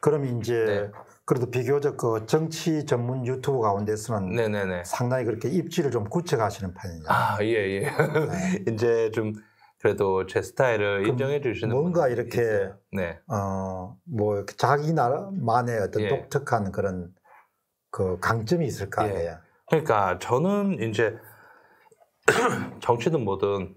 그럼 이제 네. 그래도 비교적 그 정치 전문 유튜브 가운데서는 네네네. 상당히 그렇게 입지를 좀 구체가시는 편이냐. 아, 예, 예. 네. 이제 좀 그래도 제 스타일을 인정해 주시는 뭔가 이렇게 있어요. 네. 어뭐 자기 나라만의 어떤 예. 독특한 그런 그 강점이 있을 까 예. 그러니까 저는 이제 정치든 뭐든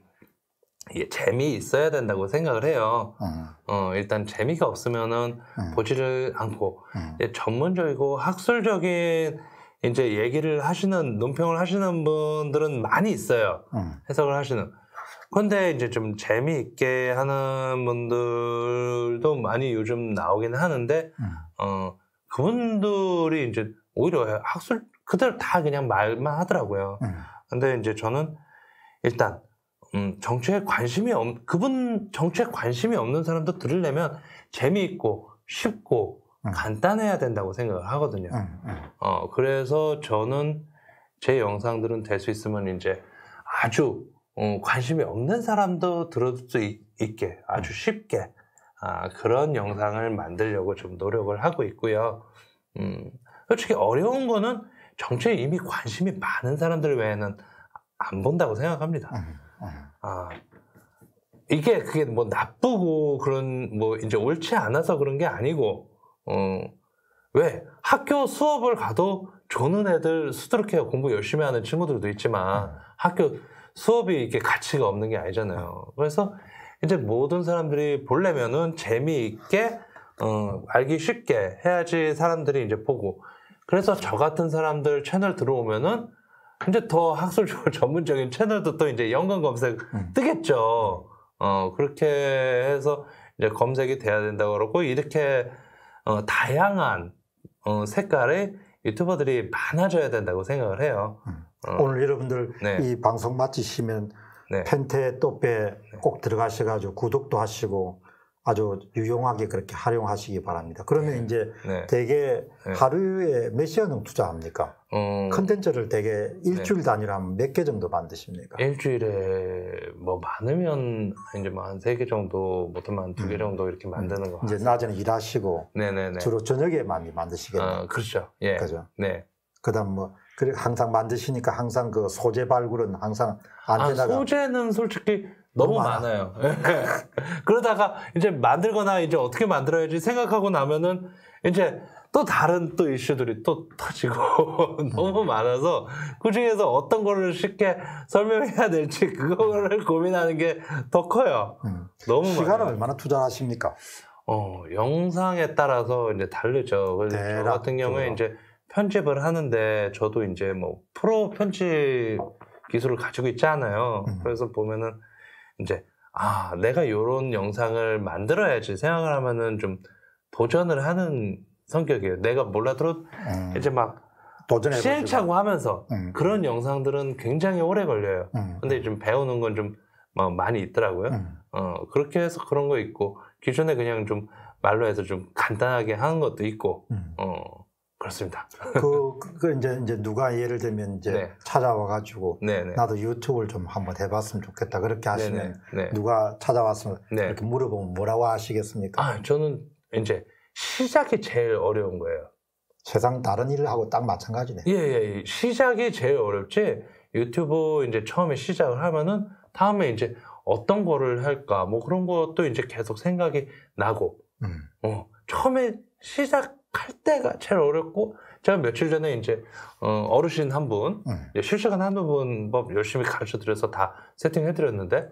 이게 재미 있어야 된다고 생각을 해요. 음. 어, 일단 재미가 없으면은 음. 보지를 않고 음. 전문적이고 학술적인 이제 얘기를 하시는 논평을 하시는 분들은 많이 있어요. 음. 해석을 하시는. 근데 이제 좀 재미있게 하는 분들도 많이 요즘 나오긴 하는데 음. 어 그분들이 이제 오히려 학술 그대로 다 그냥 말만 하더라고요. 근데 이제 저는 일단 음, 정치에 관심이 없, 그분 정치에 관심이 없는 사람도 들으려면 재미있고 쉽고 응. 음. 간단해야 된다고 생각을 하거든요. 응, 음, 응. 음. 어, 그래서 저는 제 영상들은 될 수 있으면 이제 아주 어, 관심이 없는 사람도 들을 수 있, 게 아주 쉽게 아, 그런 영상을 만들려고 좀 노력을 하고 있고요. 음, 솔직히 어려운 거는 정치에 이미 관심이 많은 사람들 외에는 안 본다고 생각합니다. 아. 아, 이게 그게 뭐 나쁘고 그런 뭐 이제 옳지 않아서 그런 게 아니고, 어, 왜? 학교 수업을 가도 조는 애들 수두룩해요. 공부 열심히 하는 친구들도 있지만 음. 학교 수업이 이게 렇 가치가 없는 게 아니잖아요. 그래서 이제 모든 사람들이 보려면은 재미있게 어, 알기 쉽게 해야지 사람들이 이제 보고 그래서 저 같은 사람들 채널 들어오면은 이제 더 학술적으로 전문적인 채널도 또 이제 연관 검색 음. 뜨겠죠. 어, 그렇게 해서 이제 검색이 돼야 된다고 그러고 이렇게 어, 다양한 어, 색깔의 유튜버들이 많아져야 된다고 생각을 해요. 음. 어. 오늘 여러분들 네. 이 방송 마치시면 네. 펜테 또빼 네. 꼭 들어가셔가지고 구독도 하시고 아주 유용하게 그렇게 활용하시기 바랍니다. 그러면 네. 이제 네. 대개 네. 하루에 몇 시간은 투자합니까? 어. 컨텐츠를 음... 되게 일주일 네. 단위로 하면 몇 개 정도 만드십니까? 일주일에 뭐 많으면 이제 뭐 한 세 개 정도, 못하면 한 두개 음. 정도 이렇게 만드는 거같 음. 이제 낮에는 일하시고 네네네. 주로 저녁에 많이 만드시겠네요. 어, 그렇죠. 예. 그죠? 네. 그다음 뭐 그리고 항상 만드시니까 항상 그 소재 발굴은 항상 안되나가 아, 소재는 솔직히 너무, 많아. 많아요. 그러다가 이제 만들거나 이제 어떻게 만들어야지 생각하고 나면은 이제 또 다른 또 이슈들이 또 터지고 너무 음. 많아서 그 중에서 어떤 거를 쉽게 설명해야 될지 그거를 고민하는 게 더 커요. 음. 너무 시간을 얼마나 투자하십니까? 어 영상에 따라서 이제 다르죠. 그래서 저 같은 경우에 이제 편집을 하는데 저도 이제 뭐 프로 편집 기술을 가지고 있잖아요. 음. 그래서 보면은 이제 아 내가 이런 영상을 만들어야지 생각을 하면은 좀 도전을 하는 성격이에요. 내가 몰라도 음. 이제 막 도전해 시행착오 하면서 음. 그런 영상들은 굉장히 오래 걸려요. 음. 근데 좀 배우는 건 좀 많이 있더라고요. 음. 어 그렇게 해서 그런 거 있고 기존에 그냥 좀 말로 해서 좀 간단하게 하는 것도 있고 음. 어 그렇습니다. 그, 그 이제 이제 누가 예를 들면 이제 네. 찾아와 가지고 네네. 나도 유튜브를 좀 한번 해봤으면 좋겠다 그렇게 네, 하시면 네네. 네. 누가 찾아왔으면 네. 이렇게 물어보면 뭐라고 하시겠습니까? 아 저는 이제 시작이 제일 어려운 거예요. 세상 다른 일을 하고 딱 마찬가지네. 예, 예, 예. 시작이 제일 어렵지 유튜브 이제 처음에 시작을 하면은 다음에 이제 어떤 거를 할까 뭐 그런 것도 이제 계속 생각이 나고 음. 어, 처음에 시작 갈 때가 제일 어렵고 제가 며칠 전에 이제 어, 르신 한 분, 네. 실시간 한는 분법 열심히 가르쳐 드려서 다 세팅해 드렸는데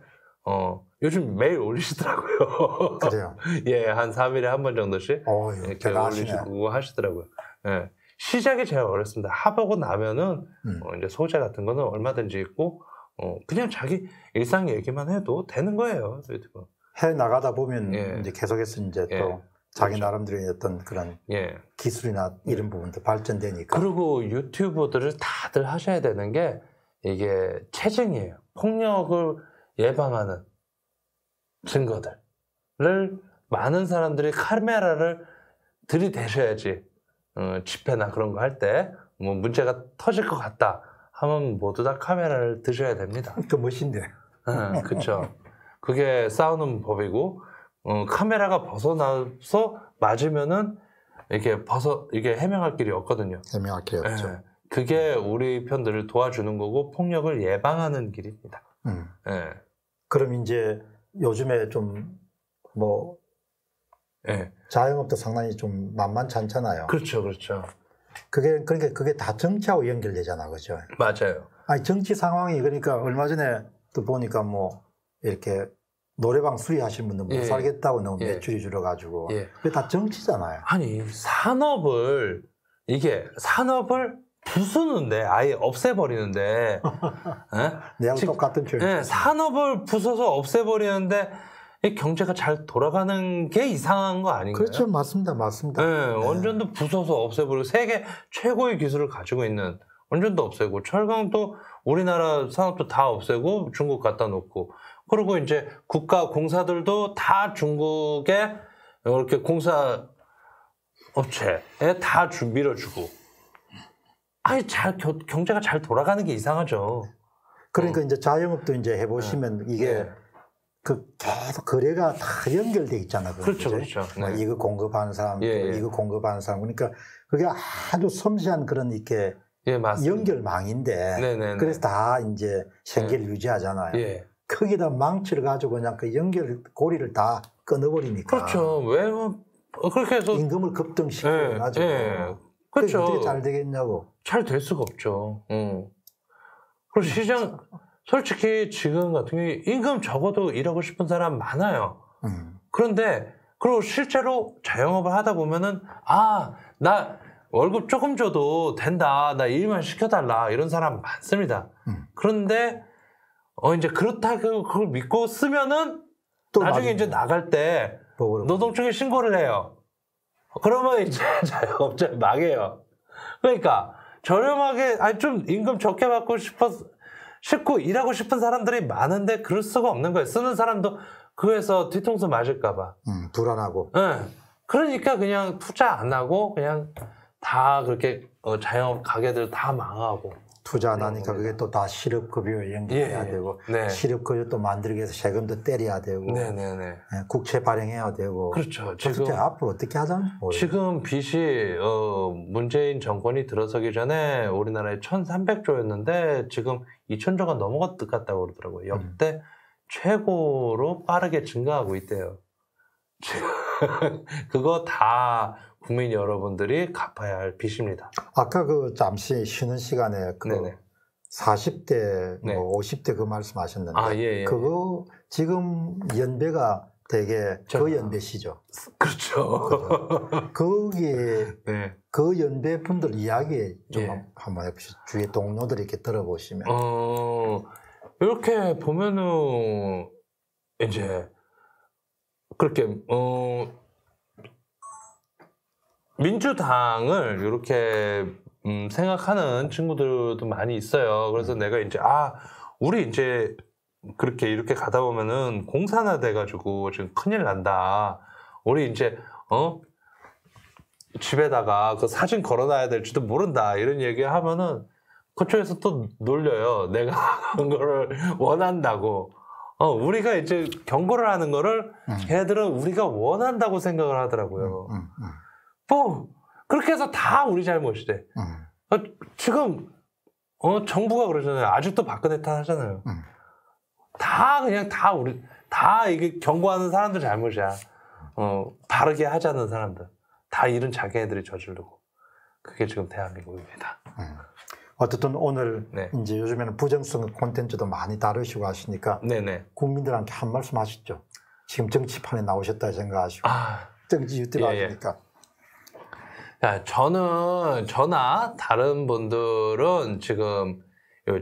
어, 요즘 매일 올리시더라고요. 그래요? 예, 한 3일에 한 번 정도씩 오, 어, 예. 이렇게 올리시고 하시더라고요. 예. 시작이 제일 어렵습니다. 하보고 나면은 음. 어, 이제 소재 같은 거는 얼마든지 있고 어, 그냥 자기 일상 얘기만 해도 되는 거예요. 유튜브. 해 나가다 보면 예. 이제 계속해서 이제 예. 또 예. 자기 그렇죠. 나름대로의 어떤 그런 예. 기술이나 이런 부분도 발전되니까. 그리고 유튜버들을 다들 하셔야 되는 게 이게 체증이에요. 폭력을 예방하는 증거들을 많은 사람들이 카메라를 들이대셔야지 어, 집회나 그런 거 할 때 뭐 문제가 터질 것 같다 하면 모두 다 카메라를 드셔야 됩니다. 그 멋인데. 응, 그렇죠. 그게 싸우는 법이고 어, 카메라가 벗어나서 맞으면은 이렇게 벗어 이게 해명할 길이 없거든요. 해명할 길이 없죠. 예, 그게 우리 편들을 도와주는 거고 폭력을 예방하는 길입니다. 음. 예. 그럼 이제 요즘에 좀뭐 예. 자영업도 상당히 좀만만찮잖아요 그렇죠, 그렇죠. 그게 그러니까 그게 다 정치하고 연결되잖아, 그죠? 맞아요. 아니 정치 상황이 그러니까 얼마 전에 또 보니까 뭐 이렇게 노래방 수리하신 분들 못 뭐 예. 살겠다고 너무 예. 매출이 줄어가지고 예. 그게 다 정치잖아요. 아니 산업을 이게 산업을 부수는데 아예 없애버리는데 네? 내가 똑같은 표현. 네, 산업을 부숴서 없애버리는데 경제가 잘 돌아가는 게 이상한 거 아닌가요? 그렇죠, 맞습니다, 맞습니다. 예, 네. 원전도 부숴서 없애버리고 세계 최고의 기술을 가지고 있는 원전도 없애고 철강도 우리나라 산업도 다 없애고 중국 갖다 놓고 그리고 이제 국가 공사들도 다중국에 이렇게 공사 업체에 다 준비를 주고 아니, 잘, 경제가 잘 돌아가는 게 이상하죠. 그러니까 어. 이제 자영업도 이제 해보시면 네. 이게 네. 그 계속 거래가 다 연결돼 있잖아. 그렇죠, 그렇죠. 뭐 네. 이거 공급하는 사람, 예, 예. 이거 공급하는 사람. 그러니까 그게 아주 섬세한 그런 이렇게 예, 연결망인데. 네네네. 네, 네. 그래서 다 이제 생계를 네. 유지하잖아요. 예. 거기다 망치를 가지고 그냥 그 연결 고리를 다 끊어버리니까. 그렇죠. 왜 뭐, 어, 그렇게 해서 임금을 급등시켜고 예, 가지고 예. 그렇죠. 어떻게 잘 되겠냐고. 잘 될 수가 없죠. 음. 그리고 네, 시장 그렇죠. 솔직히 지금 같은 경우 임금 적어도 일하고 싶은 사람 많아요. 음. 그런데 그리고 실제로 자영업을 하다 보면은 아나 월급 조금 줘도 된다 나 일만 시켜달라 이런 사람 많습니다. 음. 그런데 어 이제 그렇다 그, 그걸 믿고 쓰면은 또 나중에, 나중에 이제 나갈 때 노동청에 신고를 해요. 그러면 이제 자영업자 망해요. 그러니까 저렴하게 아니 좀 임금 적게 받고 싶어 싶고 일하고 싶은 사람들이 많은데 그럴 수가 없는 거예요. 쓰는 사람도 그래서 뒤통수 맞을까봐. 음, 불안하고. 네. 그러니까 그냥 투자 안 하고 그냥 다 그렇게 어, 자영업 가게들 다 망하고. 투자하니까 네, 그게 또 다 실업급여에 연결해야 예, 예. 되고 네. 실업급여 또 만들기 위해서 세금도 때려야 되고 네, 네, 네. 예, 국채 발행해야 되고 그렇죠. 지금 앞으로 어떻게 하자? 지금 빚이 어, 문재인 정권이 들어서기 전에 우리나라에 1,300조였는데 지금 2,000조가 넘어갔다고 그러더라고요. 음. 역대 음. 최고로 빠르게 증가하고 있대요. 그거 다 국민 여러분들이 갚아야 할 빚입니다. 아까 그 잠시 쉬는 시간에 그 네네. 40대, 뭐 네. 뭐 50대 그 말씀 하셨는데, 아, 예, 예. 그거 예. 지금 연배가 되게 저, 그 연배시죠. 그렇죠. 거기 네. 그 연배 분들 이야기 좀 예. 한번 해보시죠. 주위 동료들 이렇게 들어보시면. 어, 이렇게 보면은 이제 그렇게 어 민주당을 이렇게 음, 생각하는 친구들도 많이 있어요. 그래서 내가 이제 아 우리 이제 그렇게 이렇게 가다 보면은 공산화 돼가지고 지금 큰일 난다. 우리 이제 어 집에다가 그 사진 걸어놔야 될지도 모른다 이런 얘기 하면은 그쪽에서 또 놀려요. 내가 그런 거를 원한다고. 어, 우리가 이제 경고를 하는 거를 걔들은 우리가 원한다고 생각을 하더라고요. 음, 음, 음. 뭐 그렇게 해서 다 우리 잘못이래. 음. 어, 지금 어, 정부가 그러잖아요. 아직도 박근혜 탓하잖아요. 음. 다 그냥 다 우리 다 이게 경고하는 사람들 잘못이야. 어, 바르게 하자는 사람들 다 일은 자기네들이 저지르고 그게 지금 대한민국입니다. 음. 어쨌든 오늘 네. 이제 요즘에는 부정성 콘텐츠도 많이 다루시고 하시니까 네네. 네. 국민들한테 한 말씀 하시죠. 지금 정치판에 나오셨다 생각하시고 아, 정치 유튜브 예, 예. 하시니까 예. 저는 저나 다른 분들은 지금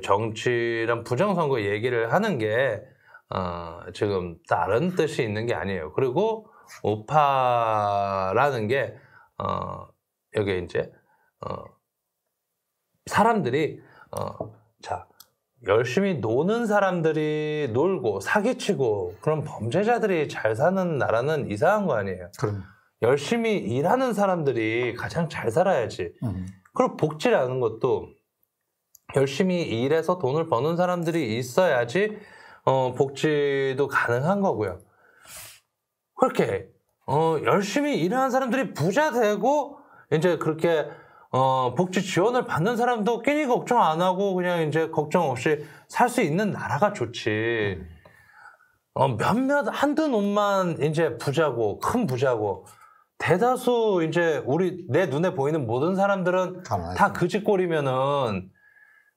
정치란 부정선거 얘기를 하는 게 어, 지금 다른 뜻이 있는 게 아니에요. 그리고 오파라는게 어, 여기 이제 어, 사람들이 어, 자 열심히 노는 사람들이 놀고 사기치고 그런 범죄자들이 잘 사는 나라는 이상한 거 아니에요. 그럼. 열심히 일하는 사람들이 가장 잘 살아야지. 음. 그리고 복지라는 것도 열심히 일해서 돈을 버는 사람들이 있어야지 어, 복지도 가능한 거고요. 그렇게 어, 열심히 일하는 사람들이 부자 되고 이제 그렇게 어, 복지 지원을 받는 사람도 끼니 걱정 안 하고 그냥 이제 걱정 없이 살 수 있는 나라가 좋지. 음. 어, 몇몇 한두 놈만 이제 부자고 큰 부자고 대다수 이제 우리 내 눈에 보이는 모든 사람들은 다 그짓거리면은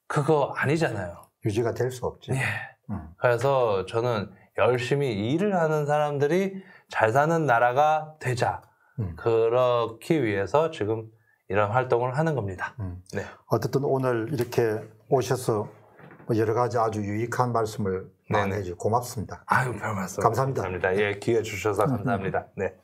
그거 아니잖아요. 유지가 될 수 없지. 예. 음. 그래서 저는 열심히 일을 하는 사람들이 잘 사는 나라가 되자. 음. 그렇기 위해서 지금 이런 활동을 하는 겁니다. 음. 네. 어쨌든 오늘 이렇게 오셔서 뭐 여러 가지 아주 유익한 말씀을 많이 해주 고맙습니다. 아유, 별 말씀. 감사합니다. 감사합니다. 예, 기회 주셔서 감사합니다. 네.